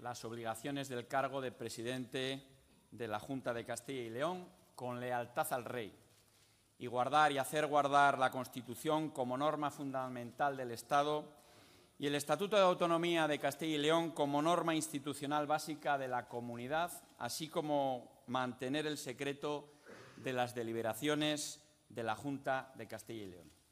las obligaciones del cargo de presidente de la Junta de Castilla y León con lealtad al rey y guardar y hacer guardar la Constitución como norma fundamental del Estado y el Estatuto de Autonomía de Castilla y León como norma institucional básica de la comunidad, así como mantener el secreto de las deliberaciones de la Junta de Castilla y León.